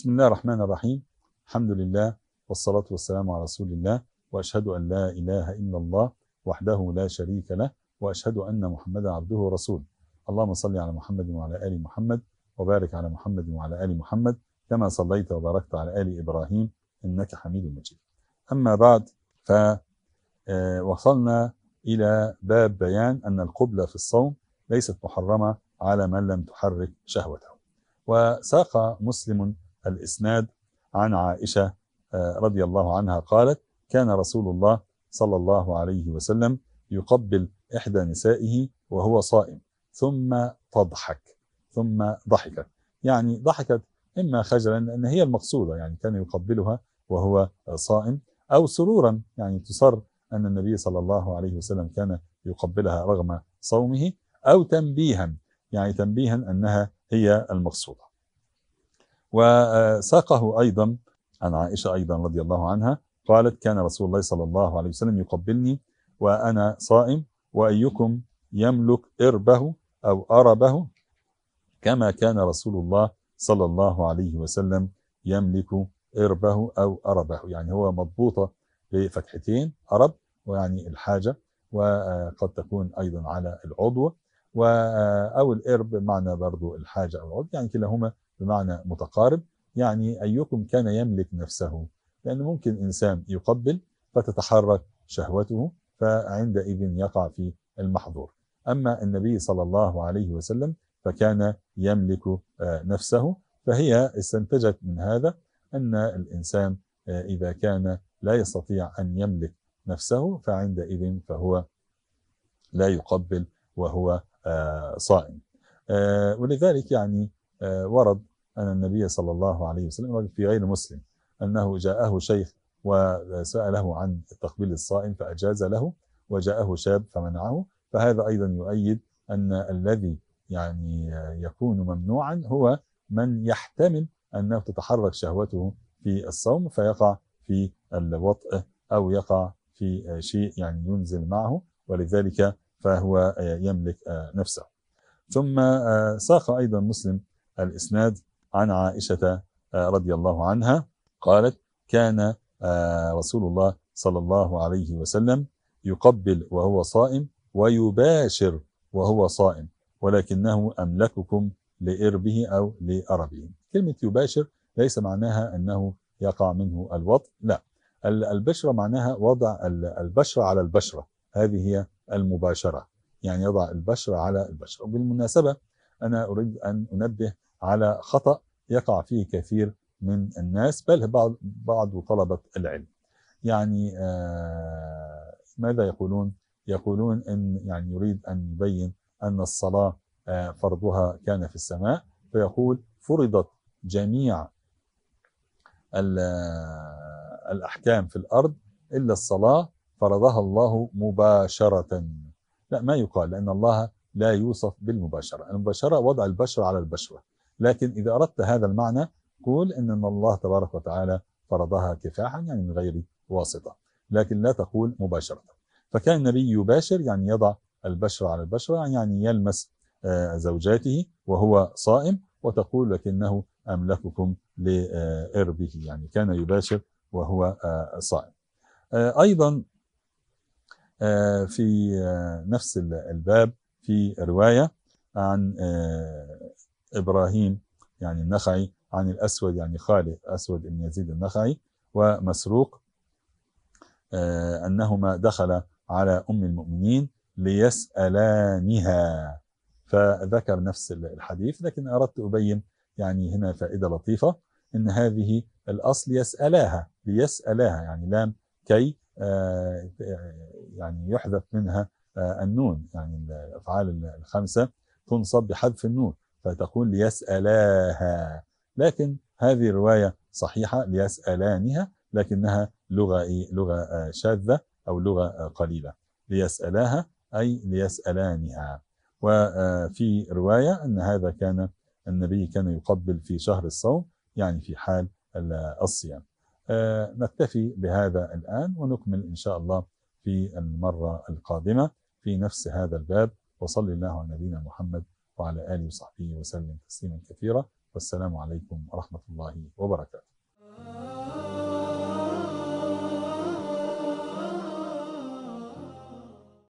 بسم الله الرحمن الرحيم الحمد لله والصلاة والسلام على رسول الله وأشهد أن لا إله إلا الله وحده لا شريك له وأشهد أن محمدا عبده ورسوله اللهم صل على محمد وعلى آل محمد وبارك على محمد وعلى آل محمد كما صليت وباركت على آل إبراهيم إنك حميد مجيد أما بعد فوصلنا آه، إلى باب بيان أن القبلة في الصوم ليست محرمة على من لم تحرك شهوته وساق مسلم الإسناد عن عائشة آه، رضي الله عنها قالت كان رسول الله صلى الله عليه وسلم يقبل إحدى نسائه وهو صائم ثم تضحك ثم ضحكت يعني ضحكت إما خجلا لأن هي المقصودة يعني كان يقبلها وهو صائم أو سرورا يعني تصر أن النبي صلى الله عليه وسلم كان يقبلها رغم صومه أو تنبيها يعني تنبيها أنها هي المقصودة وساقه أيضا عن عائشة أيضا رضي الله عنها قالت كان رسول الله صلى الله عليه وسلم يقبلني وأنا صائم وأيكم يملك إربه أو أربه كما كان رسول الله صلى الله عليه وسلم يملك إربه أو أربه يعني هو مضبوطة بفتحتين أرب ويعني الحاجة وقد تكون أيضا على العضو أو الإرب معنى برضو الحاجة أو العضو يعني كلاهما بمعنى متقارب يعني أيكم كان يملك نفسه لأن ممكن إنسان يقبل فتتحرك شهوته فعندئذ يقع في المحظور أما النبي صلى الله عليه وسلم فكان يملك آه، نفسه فهي استنتجت من هذا أن الإنسان آه، إذا كان لا يستطيع أن يملك نفسه فعندئذ فهو لا يقبل وهو آه، صائم ولذلك يعني ورد أن النبي صلى الله عليه وسلم في غير مسلم أنه جاءه شيخ وسأله عن تقبيل الصائم فأجاز له وجاءه شاب فمنعه فهذا أيضا يؤيد أن الذي يعني يكون ممنوعا هو من يحتمل أنه تتحرك شهوته في الصوم فيقع في الوطء أو يقع في شيء يعني ينزل معه ولذلك فهو يملك نفسه ثم آه، ساق أيضا مسلم الإسناد عن عائشة آه، رضي الله عنها قالت كان آه، رسول الله صلى الله عليه وسلم يقبل وهو صائم ويباشر وهو صائم ولكنه أملككم لإربه أو لأربه كلمة يباشر ليس معناها أنه يقع منه الوطء لا البشرة معناها وضع البشرة على البشرة هذه هي المباشرة يعني يضع البشرة على البشرة وبالمناسبة أنا أريد أن أنبه على خطأ يقع فيه كثير من الناس بل بعض بعض طلبة العلم يعني آه، ماذا يقولون يقولون ان يعني يريد ان يبين ان الصلاه آه، فرضها كان في السماء فيقول فرضت جميع آه، الاحكام في الارض الا الصلاه فرضها الله مباشره لا ما يقال لان الله لا يوصف بالمباشره المباشره وضع البشر على البشره لكن إذا أردت هذا المعنى قول إن, إن الله تبارك وتعالى فرضها كفاحا يعني من غير واسطة لكن لا تقول مباشرة فكان النبي يباشر يعني يضع البشرة على البشرة يعني يلمس آه، زوجاته وهو صائم وتقول لكنه أملككم لإربه يعني كان يباشر وهو آه، صائم آه، أيضا في نفس الباب في رواية عن إبراهيم يعني النخعي عن الأسود يعني خاله أسود بن يزيد النخعي ومسروق آه، أنهما دخل على أم المؤمنين ليسألانها فذكر نفس الحديث لكن أردت أبين يعني هنا فائدة لطيفة إن هذه الأصل يسألاها ليسألاها يعني لام كي آه، يعني يحذف منها آه، النون يعني الأفعال الخمسة تنصب بحذف النون فتقول ليسألاها لكن هذه الرواية صحيحة ليسألانها لكنها لغة إيه؟ لغة آه، شاذة أو لغة آه، قليلة ليسألاها أي ليسألانها وفي آه، رواية أن هذا كان النبي كان يقبل في شهر الصوم يعني في حال الصيام نكتفي بهذا الآن ونكمل إن شاء الله في المرة القادمة في نفس هذا الباب وصلى الله على نبينا محمد وعلى آله وصحبه وسلم تسليما كثيرا والسلام عليكم ورحمة الله وبركاته